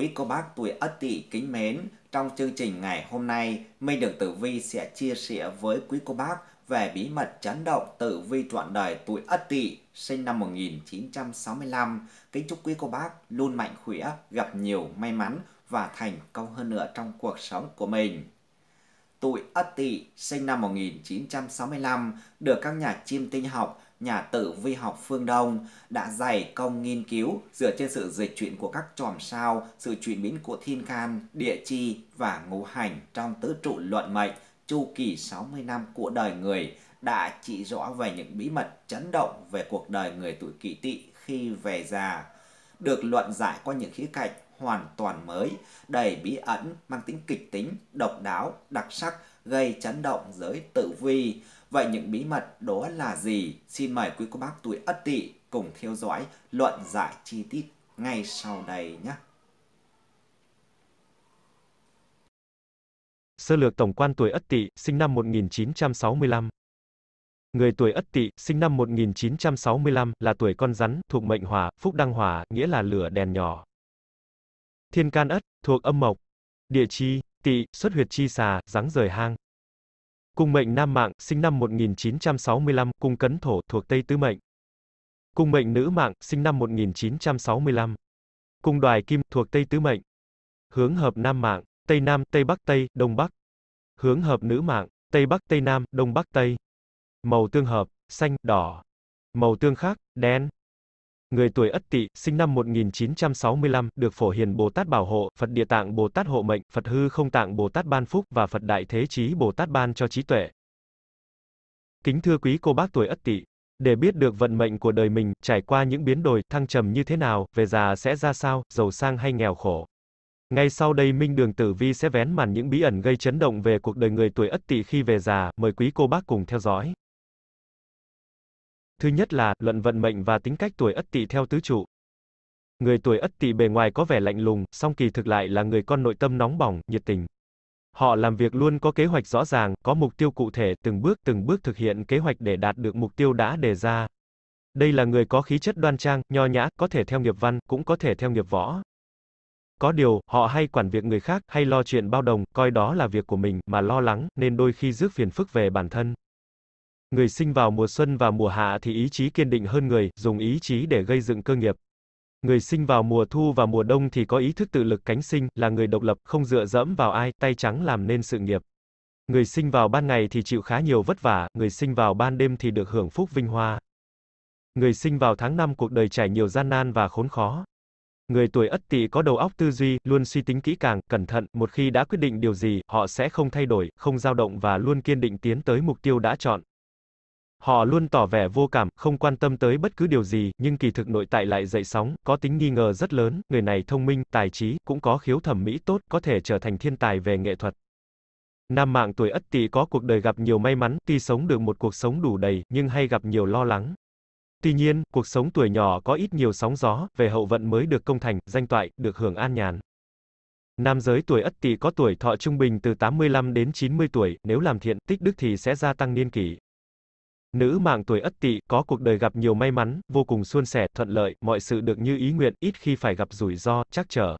Quý cô bác tuổi Ất Tỵ kính mến, trong chương trình ngày hôm nay, Minh Đường Tử Vi sẽ chia sẻ với quý cô bác về bí mật chấn động tử vi trọn đời tuổi Ất Tỵ sinh năm 1965. Kính chúc quý cô bác luôn mạnh khỏe, gặp nhiều may mắn và thành công hơn nữa trong cuộc sống của mình. Tuổi Ất Tỵ sinh năm 1965 được các nhà chiêm tinh học nhà tử vi học phương Đông đã dày công nghiên cứu dựa trên sự dịch chuyển của các chòm sao, sự chuyển biến của thiên can, địa chi và ngũ hành trong tứ trụ luận mệnh chu kỳ 60 năm của đời người đã chỉ rõ về những bí mật chấn động về cuộc đời người tuổi kỷ tỵ khi về già. Được luận giải qua những khía cạnh hoàn toàn mới, đầy bí ẩn, mang tính kịch tính, độc đáo, đặc sắc, gây chấn động giới tử vi. Vậy những bí mật đó là gì? Xin mời quý cô bác tuổi Ất Tỵ cùng theo dõi luận giải chi tiết ngay sau đây nhé. Sơ lược tổng quan tuổi Ất Tỵ, sinh năm 1965. Người tuổi Ất Tỵ, sinh năm 1965, là tuổi con rắn, thuộc mệnh hỏa, phúc đăng hỏa, nghĩa là lửa đèn nhỏ. Thiên can Ất, thuộc âm mộc. Địa chi, Tỵ, xuất huyệt chi xà, rắn rời hang, Cung mệnh nam mạng, sinh năm 1965, cung cấn thổ, thuộc Tây Tứ Mệnh. Cung mệnh nữ mạng, sinh năm 1965. Cung đoài kim, thuộc Tây Tứ Mệnh. Hướng hợp nam mạng, Tây Nam, Tây Bắc Tây, Đông Bắc. Hướng hợp nữ mạng, Tây Bắc Tây Nam, Đông Bắc Tây. Màu tương hợp, xanh, đỏ. Màu tương khác, đen. Người tuổi Ất Tỵ, sinh năm 1965, được Phổ Hiền Bồ Tát bảo hộ, Phật Địa Tạng Bồ Tát hộ mệnh, Phật Hư Không Tạng Bồ Tát ban phúc và Phật Đại Thế Chí Bồ Tát ban cho trí tuệ. Kính thưa quý cô bác tuổi Ất Tỵ, để biết được vận mệnh của đời mình, trải qua những biến đổi, thăng trầm như thế nào, về già sẽ ra sao, giàu sang hay nghèo khổ. Ngay sau đây Minh Đường Tử Vi sẽ vén màn những bí ẩn gây chấn động về cuộc đời người tuổi Ất Tỵ khi về già, mời quý cô bác cùng theo dõi. Thứ nhất là, luận vận mệnh và tính cách tuổi ất tỵ theo tứ trụ. Người tuổi ất tỵ bề ngoài có vẻ lạnh lùng, song kỳ thực lại là người con nội tâm nóng bỏng, nhiệt tình. Họ làm việc luôn có kế hoạch rõ ràng, có mục tiêu cụ thể, từng bước từng bước thực hiện kế hoạch để đạt được mục tiêu đã đề ra. Đây là người có khí chất đoan trang, nho nhã, có thể theo nghiệp văn, cũng có thể theo nghiệp võ. Có điều, họ hay quản việc người khác, hay lo chuyện bao đồng, coi đó là việc của mình, mà lo lắng, nên đôi khi rước phiền phức về bản thân. Người sinh vào mùa xuân và mùa hạ thì ý chí kiên định hơn người, dùng ý chí để gây dựng cơ nghiệp. Người sinh vào mùa thu và mùa đông thì có ý thức tự lực cánh sinh, là người độc lập, không dựa dẫm vào ai, tay trắng làm nên sự nghiệp. Người sinh vào ban ngày thì chịu khá nhiều vất vả, người sinh vào ban đêm thì được hưởng phúc vinh hoa. Người sinh vào tháng năm cuộc đời trải nhiều gian nan và khốn khó. Người tuổi Ất Tỵ có đầu óc tư duy, luôn suy tính kỹ càng, cẩn thận, một khi đã quyết định điều gì, họ sẽ không thay đổi, không dao động và luôn kiên định tiến tới mục tiêu đã chọn. Họ luôn tỏ vẻ vô cảm, không quan tâm tới bất cứ điều gì, nhưng kỳ thực nội tại lại dậy sóng, có tính nghi ngờ rất lớn, người này thông minh, tài trí, cũng có khiếu thẩm mỹ tốt, có thể trở thành thiên tài về nghệ thuật. Nam mạng tuổi Ất Tỵ có cuộc đời gặp nhiều may mắn, tuy sống được một cuộc sống đủ đầy, nhưng hay gặp nhiều lo lắng. Tuy nhiên, cuộc sống tuổi nhỏ có ít nhiều sóng gió, về hậu vận mới được công thành, danh toại, được hưởng an nhàn. Nam giới tuổi Ất Tỵ có tuổi thọ trung bình từ 85 đến 90 tuổi, nếu làm thiện tích đức thì sẽ gia tăng niên kỷ. Nữ mạng tuổi Ất Tỵ có cuộc đời gặp nhiều may mắn, vô cùng suôn sẻ, thuận lợi, mọi sự được như ý nguyện, ít khi phải gặp rủi ro, chắc trở.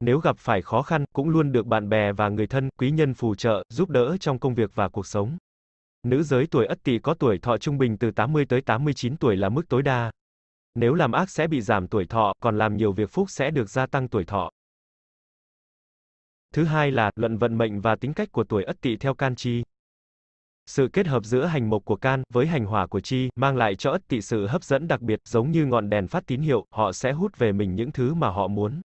Nếu gặp phải khó khăn, cũng luôn được bạn bè và người thân, quý nhân phù trợ, giúp đỡ trong công việc và cuộc sống. Nữ giới tuổi Ất Tỵ có tuổi thọ trung bình từ 80 tới 89 tuổi là mức tối đa. Nếu làm ác sẽ bị giảm tuổi thọ, còn làm nhiều việc phúc sẽ được gia tăng tuổi thọ. Thứ hai là luận vận mệnh và tính cách của tuổi Ất Tỵ theo can chi. Sự kết hợp giữa hành mộc của can với hành hỏa của chi mang lại cho ất tỵ sự hấp dẫn đặc biệt, giống như ngọn đèn phát tín hiệu, họ sẽ hút về mình những thứ mà họ muốn.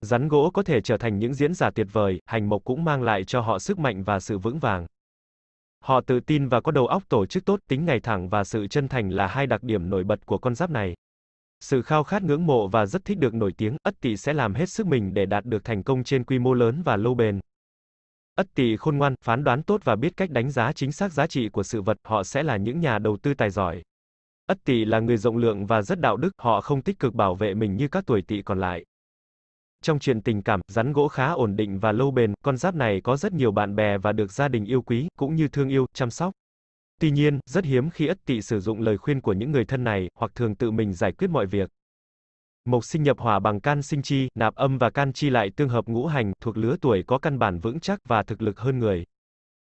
Rắn gỗ có thể trở thành những diễn giả tuyệt vời, hành mộc cũng mang lại cho họ sức mạnh và sự vững vàng. Họ tự tin và có đầu óc tổ chức tốt, tính ngày thẳng và sự chân thành là hai đặc điểm nổi bật của con giáp này. Sự khao khát ngưỡng mộ và rất thích được nổi tiếng, ất tỵ sẽ làm hết sức mình để đạt được thành công trên quy mô lớn và lâu bền. Ất tỵ khôn ngoan, phán đoán tốt và biết cách đánh giá chính xác giá trị của sự vật, họ sẽ là những nhà đầu tư tài giỏi. Ất tỵ là người rộng lượng và rất đạo đức, họ không tích cực bảo vệ mình như các tuổi tỵ còn lại. Trong chuyện tình cảm, rắn gỗ khá ổn định và lâu bền, con giáp này có rất nhiều bạn bè và được gia đình yêu quý, cũng như thương yêu, chăm sóc. Tuy nhiên, rất hiếm khi Ất tỵ sử dụng lời khuyên của những người thân này, hoặc thường tự mình giải quyết mọi việc. Mộc sinh nhập hỏa bằng can sinh chi, nạp âm và can chi lại tương hợp ngũ hành, thuộc lứa tuổi có căn bản vững chắc và thực lực hơn người.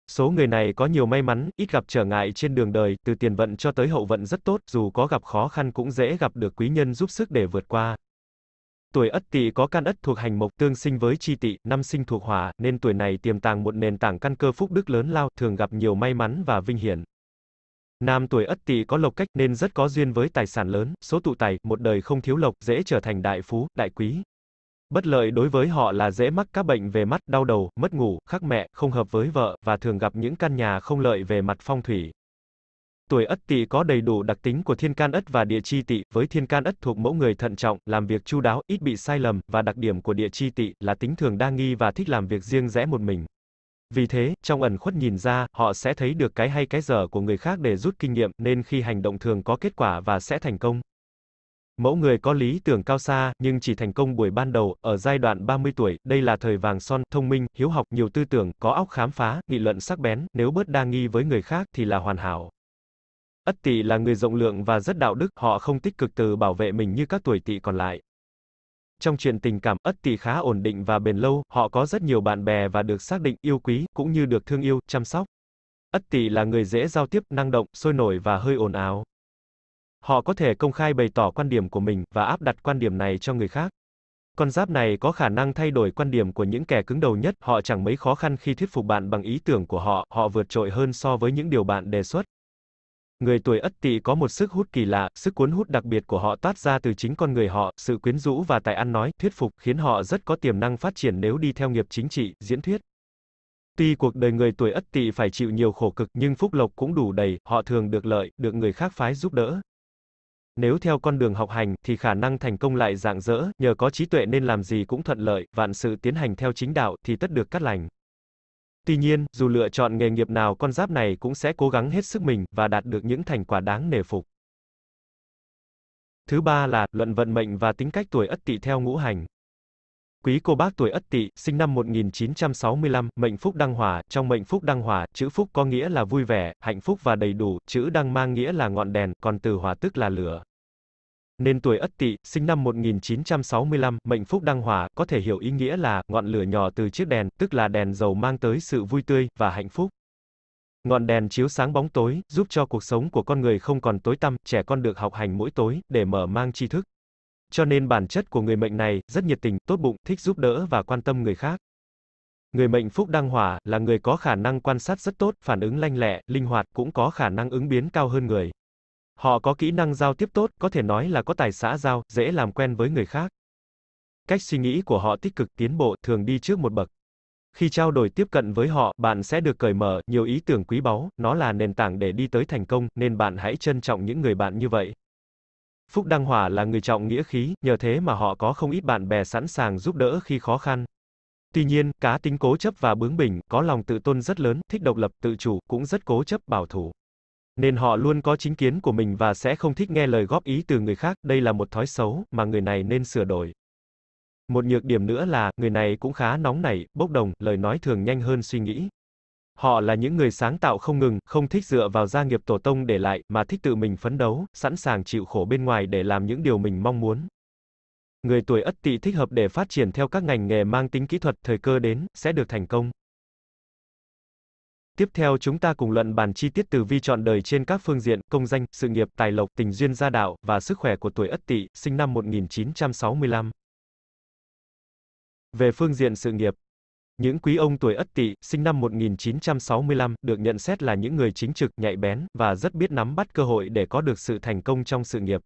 Số người này có nhiều may mắn, ít gặp trở ngại trên đường đời, từ tiền vận cho tới hậu vận rất tốt, dù có gặp khó khăn cũng dễ gặp được quý nhân giúp sức để vượt qua. Tuổi Ất Tỵ có can Ất thuộc hành mộc tương sinh với chi Tỵ, năm sinh thuộc hỏa, nên tuổi này tiềm tàng một nền tảng căn cơ phúc đức lớn lao, thường gặp nhiều may mắn và vinh hiển. Nam tuổi Ất Tỵ có lộc cách nên rất có duyên với tài sản lớn, số tụ tài, một đời không thiếu lộc, dễ trở thành đại phú, đại quý. Bất lợi đối với họ là dễ mắc các bệnh về mắt, đau đầu, mất ngủ, khắc mẹ, không hợp với vợ và thường gặp những căn nhà không lợi về mặt phong thủy. Tuổi Ất Tỵ có đầy đủ đặc tính của thiên can Ất và địa chi Tỵ, với thiên can Ất thuộc mẫu người thận trọng, làm việc chu đáo, ít bị sai lầm và đặc điểm của địa chi Tỵ là tính thường đa nghi và thích làm việc riêng rẽ một mình. Vì thế, trong ẩn khuất nhìn ra, họ sẽ thấy được cái hay cái dở của người khác để rút kinh nghiệm, nên khi hành động thường có kết quả và sẽ thành công. Mẫu người có lý tưởng cao xa, nhưng chỉ thành công buổi ban đầu, ở giai đoạn 30 tuổi, đây là thời vàng son, thông minh, hiếu học, nhiều tư tưởng, có óc khám phá, nghị luận sắc bén, nếu bớt đa nghi với người khác thì là hoàn hảo. Ất tỵ là người rộng lượng và rất đạo đức, họ không tích cực từ bảo vệ mình như các tuổi tỵ còn lại. Trong chuyện tình cảm, Ất Tỵ khá ổn định và bền lâu, họ có rất nhiều bạn bè và được xác định yêu quý, cũng như được thương yêu, chăm sóc. Ất Tỵ là người dễ giao tiếp, năng động, sôi nổi và hơi ồn ào. Họ có thể công khai bày tỏ quan điểm của mình và áp đặt quan điểm này cho người khác. Con giáp này có khả năng thay đổi quan điểm của những kẻ cứng đầu nhất, họ chẳng mấy khó khăn khi thuyết phục bạn bằng ý tưởng của họ, họ vượt trội hơn so với những điều bạn đề xuất. Người tuổi Ất Tỵ có một sức hút kỳ lạ, sức cuốn hút đặc biệt của họ toát ra từ chính con người họ, sự quyến rũ và tài ăn nói, thuyết phục khiến họ rất có tiềm năng phát triển nếu đi theo nghiệp chính trị, diễn thuyết. Tuy cuộc đời người tuổi Ất Tỵ phải chịu nhiều khổ cực nhưng phúc lộc cũng đủ đầy, họ thường được lợi, được người khác phái giúp đỡ. Nếu theo con đường học hành thì khả năng thành công lại rạng rỡ, nhờ có trí tuệ nên làm gì cũng thuận lợi, vạn sự tiến hành theo chính đạo thì tất được cắt lành. Tuy nhiên, dù lựa chọn nghề nghiệp nào con giáp này cũng sẽ cố gắng hết sức mình và đạt được những thành quả đáng nề phục. Thứ ba là luận vận mệnh và tính cách tuổi Ất Tỵ theo ngũ hành. Quý cô bác tuổi Ất Tỵ, sinh năm 1965, mệnh phúc đăng hỏa, trong mệnh phúc đăng hỏa, chữ phúc có nghĩa là vui vẻ, hạnh phúc và đầy đủ, chữ đăng mang nghĩa là ngọn đèn, còn từ hỏa tức là lửa nên tuổi Ất Tỵ, sinh năm 1965, mệnh phúc đăng hỏa, có thể hiểu ý nghĩa là ngọn lửa nhỏ từ chiếc đèn, tức là đèn dầu mang tới sự vui tươi và hạnh phúc. Ngọn đèn chiếu sáng bóng tối, giúp cho cuộc sống của con người không còn tối tăm, trẻ con được học hành mỗi tối để mở mang tri thức. Cho nên bản chất của người mệnh này rất nhiệt tình, tốt bụng, thích giúp đỡ và quan tâm người khác. Người mệnh phúc đăng hỏa là người có khả năng quan sát rất tốt, phản ứng lanh lẹ, linh hoạt, cũng có khả năng ứng biến cao hơn người. Họ có kỹ năng giao tiếp tốt, có thể nói là có tài xã giao, dễ làm quen với người khác. Cách suy nghĩ của họ tích cực tiến bộ, thường đi trước một bậc. Khi trao đổi tiếp cận với họ, bạn sẽ được cởi mở, nhiều ý tưởng quý báu, nó là nền tảng để đi tới thành công, nên bạn hãy trân trọng những người bạn như vậy. Phúc Đăng Hòa là người trọng nghĩa khí, nhờ thế mà họ có không ít bạn bè sẵn sàng giúp đỡ khi khó khăn. Tuy nhiên, cá tính cố chấp và bướng bỉnh, có lòng tự tôn rất lớn, thích độc lập, tự chủ, cũng rất cố chấp, bảo thủ nên họ luôn có chính kiến của mình và sẽ không thích nghe lời góp ý từ người khác, đây là một thói xấu mà người này nên sửa đổi. Một nhược điểm nữa là, người này cũng khá nóng nảy, bốc đồng, lời nói thường nhanh hơn suy nghĩ. Họ là những người sáng tạo không ngừng, không thích dựa vào gia nghiệp tổ tông để lại, mà thích tự mình phấn đấu, sẵn sàng chịu khổ bên ngoài để làm những điều mình mong muốn. Người tuổi ất tỵ thích hợp để phát triển theo các ngành nghề mang tính kỹ thuật, thời cơ đến, sẽ được thành công. Tiếp theo chúng ta cùng luận bàn chi tiết tử vi chọn đời trên các phương diện, công danh, sự nghiệp, tài lộc, tình duyên gia đạo, và sức khỏe của tuổi Ất Tỵ, sinh năm 1965. Về phương diện sự nghiệp, những quý ông tuổi Ất Tỵ, sinh năm 1965, được nhận xét là những người chính trực, nhạy bén, và rất biết nắm bắt cơ hội để có được sự thành công trong sự nghiệp.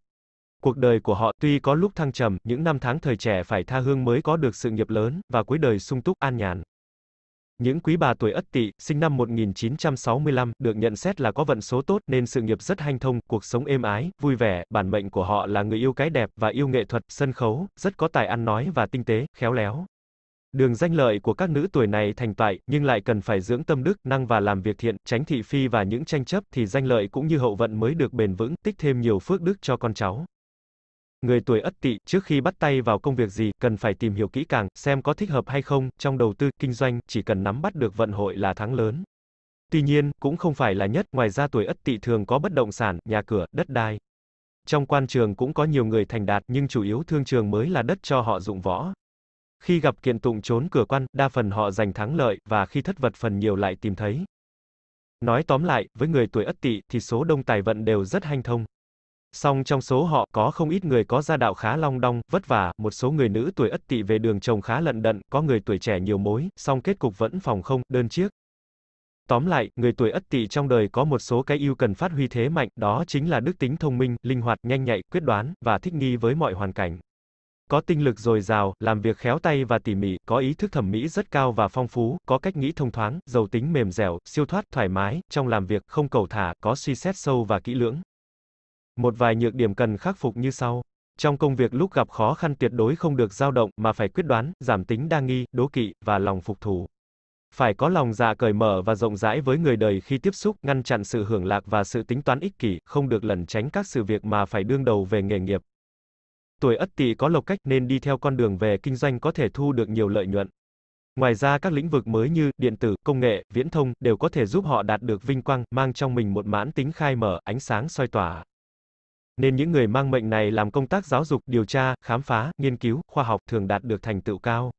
Cuộc đời của họ tuy có lúc thăng trầm, những năm tháng thời trẻ phải tha hương mới có được sự nghiệp lớn, và cuối đời sung túc an nhàn. Những quý bà tuổi Ất Tỵ, sinh năm 1965, được nhận xét là có vận số tốt nên sự nghiệp rất hanh thông, cuộc sống êm ái, vui vẻ, bản mệnh của họ là người yêu cái đẹp và yêu nghệ thuật, sân khấu, rất có tài ăn nói và tinh tế, khéo léo. Đường danh lợi của các nữ tuổi này thành tại, nhưng lại cần phải dưỡng tâm đức, năng và làm việc thiện, tránh thị phi và những tranh chấp thì danh lợi cũng như hậu vận mới được bền vững, tích thêm nhiều phước đức cho con cháu. Người tuổi Ất Tỵ trước khi bắt tay vào công việc gì cần phải tìm hiểu kỹ càng, xem có thích hợp hay không, trong đầu tư, kinh doanh, chỉ cần nắm bắt được vận hội là thắng lớn. Tuy nhiên, cũng không phải là nhất, ngoài ra tuổi Ất Tỵ thường có bất động sản, nhà cửa, đất đai. Trong quan trường cũng có nhiều người thành đạt, nhưng chủ yếu thương trường mới là đất cho họ dụng võ. Khi gặp kiện tụng trốn cửa quan, đa phần họ giành thắng lợi và khi thất vật phần nhiều lại tìm thấy. Nói tóm lại, với người tuổi Ất Tỵ thì số đông tài vận đều rất hanh thông. Song trong số họ, có không ít người có gia đạo khá long đong, vất vả, một số người nữ tuổi ất tỵ về đường chồng khá lận đận, có người tuổi trẻ nhiều mối, song kết cục vẫn phòng không, đơn chiếc. Tóm lại, người tuổi ất tỵ trong đời có một số cái ưu cần phát huy thế mạnh, đó chính là đức tính thông minh, linh hoạt, nhanh nhạy, quyết đoán, và thích nghi với mọi hoàn cảnh. Có tinh lực dồi dào, làm việc khéo tay và tỉ mỉ, có ý thức thẩm mỹ rất cao và phong phú, có cách nghĩ thông thoáng, giàu tính mềm dẻo, siêu thoát, thoải mái, trong làm việc, không cầu thả, có suy xét sâu và kỹ lưỡng. Một vài nhược điểm cần khắc phục như sau. Trong công việc lúc gặp khó khăn tuyệt đối không được dao động mà phải quyết đoán, giảm tính đa nghi, đố kỵ và lòng phục thù. Phải có lòng dạ cởi mở và rộng rãi với người đời khi tiếp xúc, ngăn chặn sự hưởng lạc và sự tính toán ích kỷ, không được lẩn tránh các sự việc mà phải đương đầu về nghề nghiệp. Tuổi Ất Tỵ có lộc cách nên đi theo con đường về kinh doanh có thể thu được nhiều lợi nhuận. Ngoài ra các lĩnh vực mới như điện tử, công nghệ, viễn thông đều có thể giúp họ đạt được vinh quang, mang trong mình một mãn tính khai mở, ánh sáng soi tỏa nên những người mang mệnh này làm công tác giáo dục, điều tra, khám phá, nghiên cứu, khoa học thường đạt được thành tựu cao.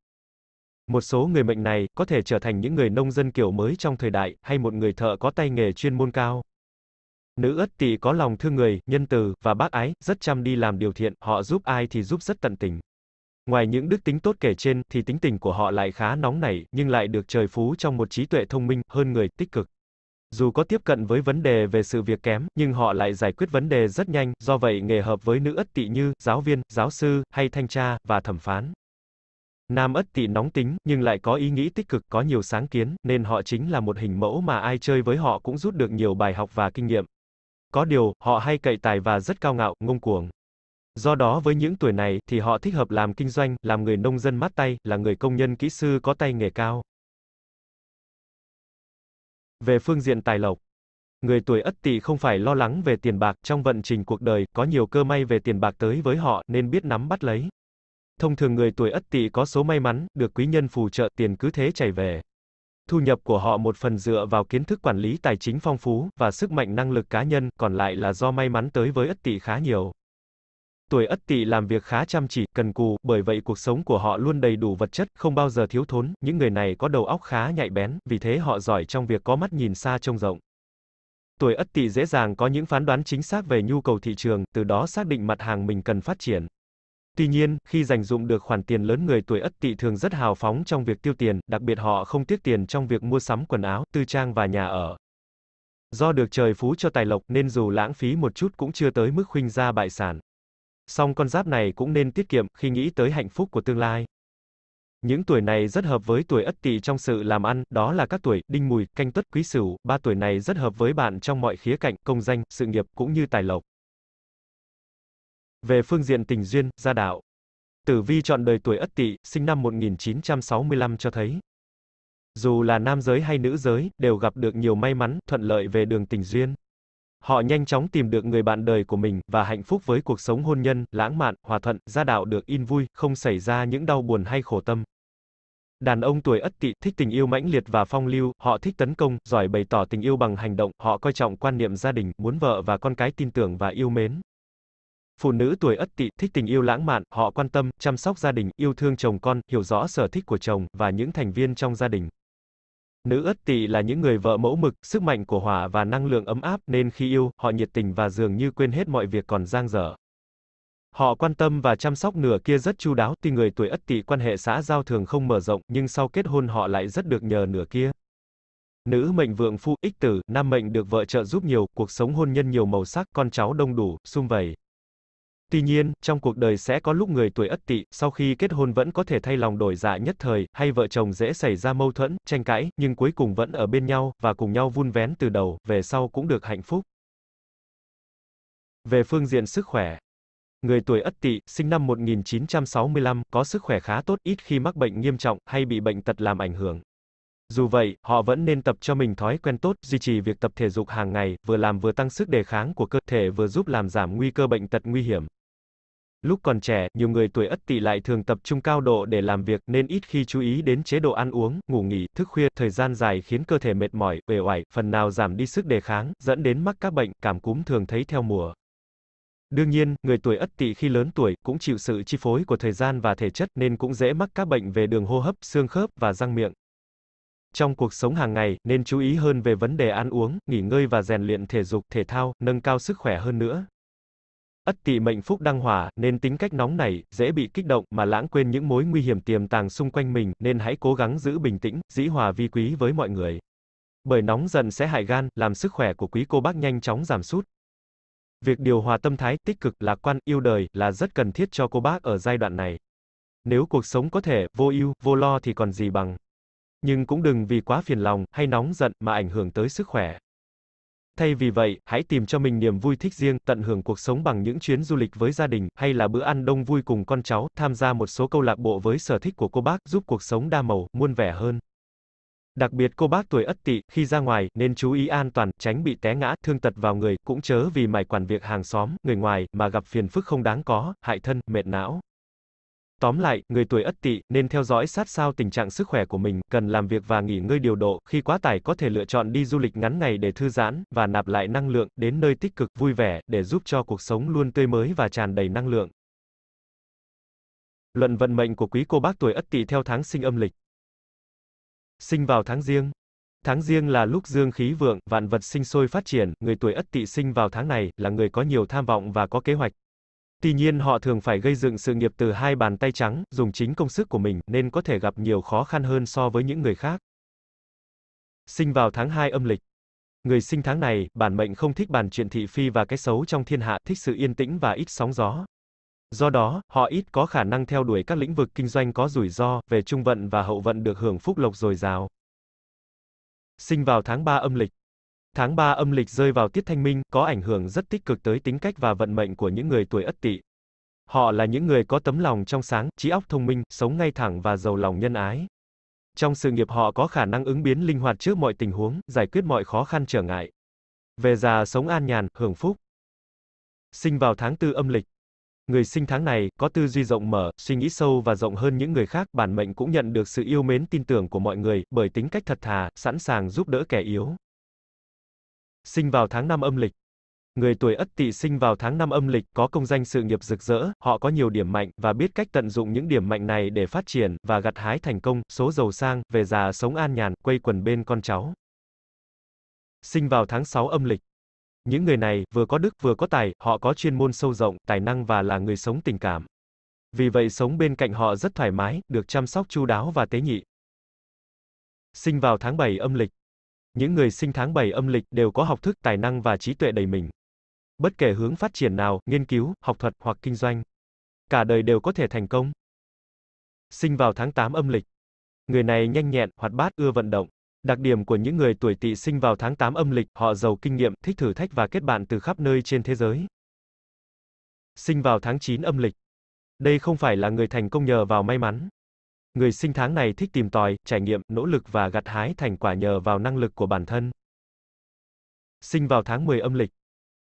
Một số người mệnh này có thể trở thành những người nông dân kiểu mới trong thời đại, hay một người thợ có tay nghề chuyên môn cao. Nữ ất tỵ có lòng thương người, nhân từ và bác ái, rất chăm đi làm điều thiện, họ giúp ai thì giúp rất tận tình. Ngoài những đức tính tốt kể trên thì tính tình của họ lại khá nóng nảy, nhưng lại được trời phú trong một trí tuệ thông minh, hơn người, tích cực. Dù có tiếp cận với vấn đề về sự việc kém, nhưng họ lại giải quyết vấn đề rất nhanh, do vậy nghề hợp với nữ ất tỵ như giáo viên, giáo sư, hay thanh tra, và thẩm phán. Nam ất tỵ nóng tính, nhưng lại có ý nghĩ tích cực, có nhiều sáng kiến, nên họ chính là một hình mẫu mà ai chơi với họ cũng rút được nhiều bài học và kinh nghiệm. Có điều, họ hay cậy tài và rất cao ngạo, ngông cuồng. Do đó với những tuổi này, thì họ thích hợp làm kinh doanh, làm người nông dân mát tay, là người công nhân kỹ sư có tay nghề cao. Về phương diện tài lộc, người tuổi Ất Tỵ không phải lo lắng về tiền bạc, trong vận trình cuộc đời có nhiều cơ may về tiền bạc tới với họ nên biết nắm bắt lấy. Thông thường người tuổi Ất Tỵ có số may mắn, được quý nhân phù trợ, tiền cứ thế chảy về. Thu nhập của họ một phần dựa vào kiến thức quản lý tài chính phong phú và sức mạnh năng lực cá nhân, còn lại là do may mắn tới với Ất Tỵ khá nhiều. Tuổi Ất Tỵ làm việc khá chăm chỉ, cần cù, bởi vậy cuộc sống của họ luôn đầy đủ vật chất, không bao giờ thiếu thốn, những người này có đầu óc khá nhạy bén, vì thế họ giỏi trong việc có mắt nhìn xa trông rộng. Tuổi Ất Tỵ dễ dàng có những phán đoán chính xác về nhu cầu thị trường, từ đó xác định mặt hàng mình cần phát triển. Tuy nhiên, khi dành dụng được khoản tiền lớn người tuổi Ất Tỵ thường rất hào phóng trong việc tiêu tiền, đặc biệt họ không tiếc tiền trong việc mua sắm quần áo, tư trang và nhà ở. Do được trời phú cho tài lộc nên dù lãng phí một chút cũng chưa tới mức khuynh ra bại sản. Song con giáp này cũng nên tiết kiệm khi nghĩ tới hạnh phúc của tương lai. Những tuổi này rất hợp với tuổi Ất Tỵ trong sự làm ăn, đó là các tuổi Đinh Mùi, Canh Tuất, Quý Sửu, ba tuổi này rất hợp với bạn trong mọi khía cạnh, công danh, sự nghiệp cũng như tài lộc. Về phương diện tình duyên, gia đạo. Tử vi chọn đời tuổi Ất Tỵ, sinh năm 1965 cho thấy, dù là nam giới hay nữ giới, đều gặp được nhiều may mắn, thuận lợi về đường tình duyên. Họ nhanh chóng tìm được người bạn đời của mình và hạnh phúc với cuộc sống hôn nhân, lãng mạn, hòa thuận, gia đạo được in vui, không xảy ra những đau buồn hay khổ tâm. Đàn ông tuổi Ất Tỵ thích tình yêu mãnh liệt và phong lưu, họ thích tấn công, giỏi bày tỏ tình yêu bằng hành động, họ coi trọng quan niệm gia đình, muốn vợ và con cái tin tưởng và yêu mến. Phụ nữ tuổi Ất Tỵ thích tình yêu lãng mạn, họ quan tâm, chăm sóc gia đình, yêu thương chồng con, hiểu rõ sở thích của chồng và những thành viên trong gia đình. Nữ ất tỵ là những người vợ mẫu mực, sức mạnh của hỏa và năng lượng ấm áp, nên khi yêu, họ nhiệt tình và dường như quên hết mọi việc còn giang dở. Họ quan tâm và chăm sóc nửa kia rất chu đáo, tuy người tuổi ất tỵ quan hệ xã giao thường không mở rộng, nhưng sau kết hôn họ lại rất được nhờ nửa kia. Nữ mệnh vượng phu, ích tử, nam mệnh được vợ trợ giúp nhiều, cuộc sống hôn nhân nhiều màu sắc, con cháu đông đủ, sum vầy. Tuy nhiên, trong cuộc đời sẽ có lúc người tuổi ất tỵ, sau khi kết hôn vẫn có thể thay lòng đổi dạ nhất thời, hay vợ chồng dễ xảy ra mâu thuẫn, tranh cãi, nhưng cuối cùng vẫn ở bên nhau, và cùng nhau vun vén từ đầu, về sau cũng được hạnh phúc. Về phương diện sức khỏe, Người tuổi Ất Tỵ, sinh năm 1965, có sức khỏe khá tốt, ít khi mắc bệnh nghiêm trọng hay bị bệnh tật làm ảnh hưởng. Dù vậy, họ vẫn nên tập cho mình thói quen tốt, duy trì việc tập thể dục hàng ngày, vừa làm vừa tăng sức đề kháng của cơ thể vừa giúp làm giảm nguy cơ bệnh tật nguy hiểm. Lúc còn trẻ, nhiều người tuổi Ất Tỵ lại thường tập trung cao độ để làm việc nên ít khi chú ý đến chế độ ăn uống, ngủ nghỉ, thức khuya, thời gian dài khiến cơ thể mệt mỏi, uể oải, phần nào giảm đi sức đề kháng, dẫn đến mắc các bệnh cảm cúm thường thấy theo mùa. Đương nhiên, người tuổi Ất Tỵ khi lớn tuổi cũng chịu sự chi phối của thời gian và thể chất nên cũng dễ mắc các bệnh về đường hô hấp, xương khớp và răng miệng. Trong cuộc sống hàng ngày, nên chú ý hơn về vấn đề ăn uống, nghỉ ngơi và rèn luyện thể dục, thể thao, nâng cao sức khỏe hơn nữa. Ất tỵ mệnh phúc đăng hỏa, nên tính cách nóng nảy, dễ bị kích động mà lãng quên những mối nguy hiểm tiềm tàng xung quanh mình, nên hãy cố gắng giữ bình tĩnh, dĩ hòa vi quý với mọi người. Bởi nóng giận sẽ hại gan, làm sức khỏe của quý cô bác nhanh chóng giảm sút. Việc điều hòa tâm thái, tích cực, lạc quan, yêu đời là rất cần thiết cho cô bác ở giai đoạn này. Nếu cuộc sống có thể vô ưu, vô lo thì còn gì bằng. Nhưng cũng đừng vì quá phiền lòng hay nóng giận mà ảnh hưởng tới sức khỏe. Thay vì vậy, hãy tìm cho mình niềm vui thích riêng, tận hưởng cuộc sống bằng những chuyến du lịch với gia đình, hay là bữa ăn đông vui cùng con cháu, tham gia một số câu lạc bộ với sở thích của cô bác, giúp cuộc sống đa màu, muôn vẻ hơn. Đặc biệt cô bác tuổi ất tỵ, khi ra ngoài, nên chú ý an toàn, tránh bị té ngã, thương tật vào người, cũng chớ vì mải quản việc hàng xóm, người ngoài, mà gặp phiền phức không đáng có, hại thân, mệt não. Tóm lại, người tuổi Ất Tỵ nên theo dõi sát sao tình trạng sức khỏe của mình, cần làm việc và nghỉ ngơi điều độ, khi quá tải có thể lựa chọn đi du lịch ngắn ngày để thư giãn và nạp lại năng lượng, đến nơi tích cực, vui vẻ để giúp cho cuộc sống luôn tươi mới và tràn đầy năng lượng. Luận vận mệnh của quý cô bác tuổi Ất Tỵ theo tháng sinh âm lịch. Sinh vào tháng Giêng. Tháng Giêng là lúc dương khí vượng, vạn vật sinh sôi phát triển, người tuổi Ất Tỵ sinh vào tháng này là người có nhiều tham vọng và có kế hoạch, Tuy nhiên họ thường phải gây dựng sự nghiệp từ hai bàn tay trắng, dùng chính công sức của mình, nên có thể gặp nhiều khó khăn hơn so với những người khác. Sinh vào tháng 2 âm lịch. Người sinh tháng này, bản mệnh không thích bàn chuyện thị phi và cái xấu trong thiên hạ, thích sự yên tĩnh và ít sóng gió. Do đó, họ ít có khả năng theo đuổi các lĩnh vực kinh doanh có rủi ro, về trung vận và hậu vận được hưởng phúc lộc dồi dào. Sinh vào tháng 3 âm lịch. Tháng 3 âm lịch rơi vào tiết thanh minh, có ảnh hưởng rất tích cực tới tính cách và vận mệnh của những người tuổi ất tỵ. Họ là những người có tấm lòng trong sáng, trí óc thông minh, sống ngay thẳng và giàu lòng nhân ái. Trong sự nghiệp họ có khả năng ứng biến linh hoạt trước mọi tình huống, giải quyết mọi khó khăn trở ngại. Về già sống an nhàn, hưởng phúc. Sinh vào tháng 4 âm lịch. Người sinh tháng này có tư duy rộng mở, suy nghĩ sâu và rộng hơn những người khác, bản mệnh cũng nhận được sự yêu mến tin tưởng của mọi người bởi tính cách thật thà, sẵn sàng giúp đỡ kẻ yếu sinh vào tháng 5 âm lịch. Người tuổi Ất Tỵ sinh vào tháng 5 âm lịch có công danh sự nghiệp rực rỡ, họ có nhiều điểm mạnh và biết cách tận dụng những điểm mạnh này để phát triển và gặt hái thành công, số giàu sang, về già sống an nhàn, quây quần bên con cháu. Sinh vào tháng 6 âm lịch. Những người này vừa có đức vừa có tài, họ có chuyên môn sâu rộng, tài năng và là người sống tình cảm. Vì vậy sống bên cạnh họ rất thoải mái, được chăm sóc chu đáo và tế nhị. Sinh vào tháng 7 âm lịch. Những người sinh tháng 7 âm lịch đều có học thức, tài năng và trí tuệ đầy mình. Bất kể hướng phát triển nào, nghiên cứu, học thuật hoặc kinh doanh, cả đời đều có thể thành công. Sinh vào tháng 8 âm lịch. Người này nhanh nhẹn, hoạt bát, ưa vận động. Đặc điểm của những người tuổi Tỵ sinh vào tháng 8 âm lịch, họ giàu kinh nghiệm, thích thử thách và kết bạn từ khắp nơi trên thế giới. Sinh vào tháng 9 âm lịch. Đây không phải là người thành công nhờ vào may mắn. Người sinh tháng này thích tìm tòi, trải nghiệm, nỗ lực và gặt hái thành quả nhờ vào năng lực của bản thân. Sinh vào tháng 10 âm lịch.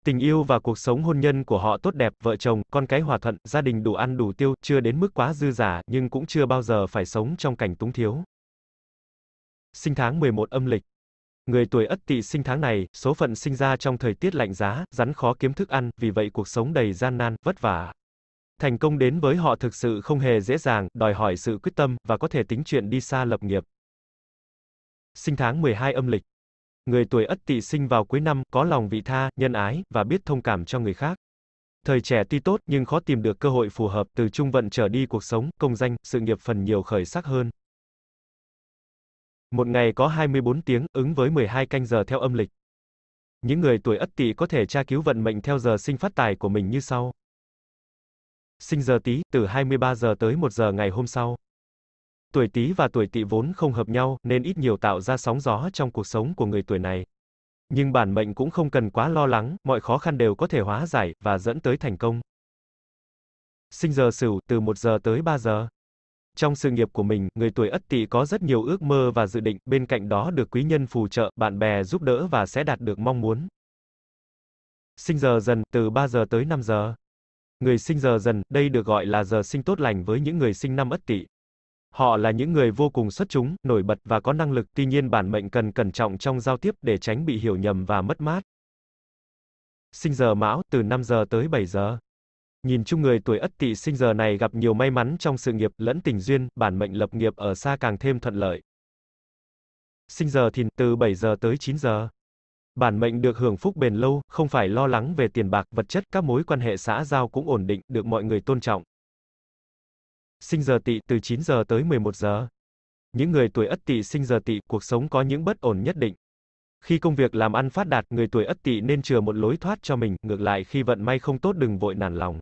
Tình yêu và cuộc sống hôn nhân của họ tốt đẹp, vợ chồng, con cái hòa thuận, gia đình đủ ăn đủ tiêu, chưa đến mức quá dư giả, nhưng cũng chưa bao giờ phải sống trong cảnh túng thiếu. Sinh tháng 11 âm lịch. Người tuổi Ất Tỵ sinh tháng này, số phận sinh ra trong thời tiết lạnh giá, rắn khó kiếm thức ăn, vì vậy cuộc sống đầy gian nan, vất vả thành công đến với họ thực sự không hề dễ dàng, đòi hỏi sự quyết tâm và có thể tính chuyện đi xa lập nghiệp. Sinh tháng 12 âm lịch. Người tuổi Ất Tỵ sinh vào cuối năm, có lòng vị tha, nhân ái và biết thông cảm cho người khác. Thời trẻ tuy tốt nhưng khó tìm được cơ hội phù hợp, từ trung vận trở đi cuộc sống, công danh, sự nghiệp phần nhiều khởi sắc hơn. Một ngày có 24 tiếng, ứng với 12 canh giờ theo âm lịch. Những người tuổi Ất Tỵ có thể tra cứu vận mệnh theo giờ sinh phát tài của mình như sau sinh giờ Tý, từ 23 giờ tới 1 giờ ngày hôm sau. Tuổi Tý và tuổi Tỵ vốn không hợp nhau, nên ít nhiều tạo ra sóng gió trong cuộc sống của người tuổi này. Nhưng bản mệnh cũng không cần quá lo lắng, mọi khó khăn đều có thể hóa giải và dẫn tới thành công. Sinh giờ Sửu, từ 1 giờ tới 3 giờ. Trong sự nghiệp của mình, người tuổi Ất Tỵ có rất nhiều ước mơ và dự định, bên cạnh đó được quý nhân phù trợ, bạn bè giúp đỡ và sẽ đạt được mong muốn. Sinh giờ dần, từ 3 giờ tới 5 giờ. Người sinh giờ dần, đây được gọi là giờ sinh tốt lành với những người sinh năm Ất Tỵ. Họ là những người vô cùng xuất chúng, nổi bật và có năng lực, tuy nhiên bản mệnh cần cẩn trọng trong giao tiếp để tránh bị hiểu nhầm và mất mát. Sinh giờ Mão, từ 5 giờ tới 7 giờ. Nhìn chung người tuổi Ất Tỵ sinh giờ này gặp nhiều may mắn trong sự nghiệp lẫn tình duyên, bản mệnh lập nghiệp ở xa càng thêm thuận lợi. Sinh giờ Thìn từ 7 giờ tới 9 giờ. Bản mệnh được hưởng phúc bền lâu, không phải lo lắng về tiền bạc, vật chất, các mối quan hệ xã giao cũng ổn định, được mọi người tôn trọng. Sinh giờ tỵ từ 9 giờ tới 11 giờ. Những người tuổi ất tỵ sinh giờ tỵ, cuộc sống có những bất ổn nhất định. Khi công việc làm ăn phát đạt, người tuổi ất tỵ nên chừa một lối thoát cho mình, ngược lại khi vận may không tốt đừng vội nản lòng.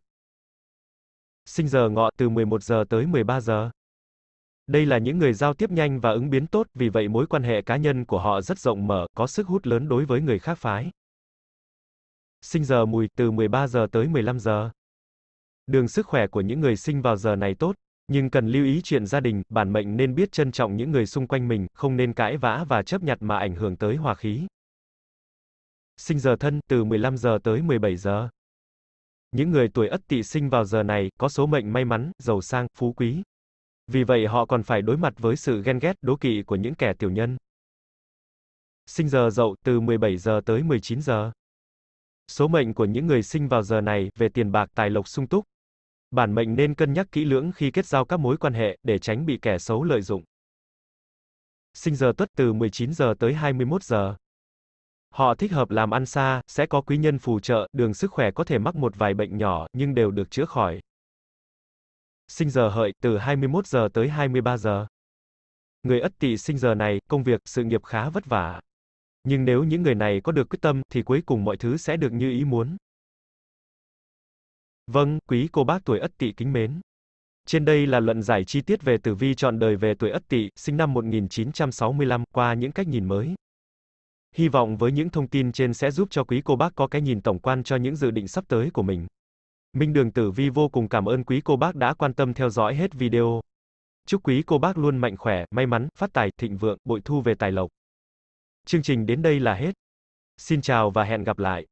Sinh giờ ngọ từ 11 giờ tới 13 giờ. Đây là những người giao tiếp nhanh và ứng biến tốt, vì vậy mối quan hệ cá nhân của họ rất rộng mở, có sức hút lớn đối với người khác phái. Sinh giờ mùi từ 13 giờ tới 15 giờ. Đường sức khỏe của những người sinh vào giờ này tốt, nhưng cần lưu ý chuyện gia đình, bản mệnh nên biết trân trọng những người xung quanh mình, không nên cãi vã và chấp nhặt mà ảnh hưởng tới hòa khí. Sinh giờ thân từ 15 giờ tới 17 giờ. Những người tuổi Ất Tỵ sinh vào giờ này có số mệnh may mắn, giàu sang, phú quý, vì vậy họ còn phải đối mặt với sự ghen ghét, đố kỵ của những kẻ tiểu nhân. Sinh giờ dậu từ 17 giờ tới 19 giờ. Số mệnh của những người sinh vào giờ này về tiền bạc tài lộc sung túc. Bản mệnh nên cân nhắc kỹ lưỡng khi kết giao các mối quan hệ để tránh bị kẻ xấu lợi dụng. Sinh giờ Tuất từ 19 giờ tới 21 giờ. Họ thích hợp làm ăn xa, sẽ có quý nhân phù trợ, đường sức khỏe có thể mắc một vài bệnh nhỏ nhưng đều được chữa khỏi sinh giờ hợi, từ 21 giờ tới 23 giờ. Người Ất Tỵ sinh giờ này, công việc, sự nghiệp khá vất vả. Nhưng nếu những người này có được quyết tâm, thì cuối cùng mọi thứ sẽ được như ý muốn. Vâng, quý cô bác tuổi Ất Tỵ kính mến. Trên đây là luận giải chi tiết về tử vi chọn đời về tuổi Ất Tỵ, sinh năm 1965, qua những cách nhìn mới. Hy vọng với những thông tin trên sẽ giúp cho quý cô bác có cái nhìn tổng quan cho những dự định sắp tới của mình. Minh Đường Tử Vi vô cùng cảm ơn quý cô bác đã quan tâm theo dõi hết video. Chúc quý cô bác luôn mạnh khỏe, may mắn, phát tài, thịnh vượng, bội thu về tài lộc. Chương trình đến đây là hết. Xin chào và hẹn gặp lại.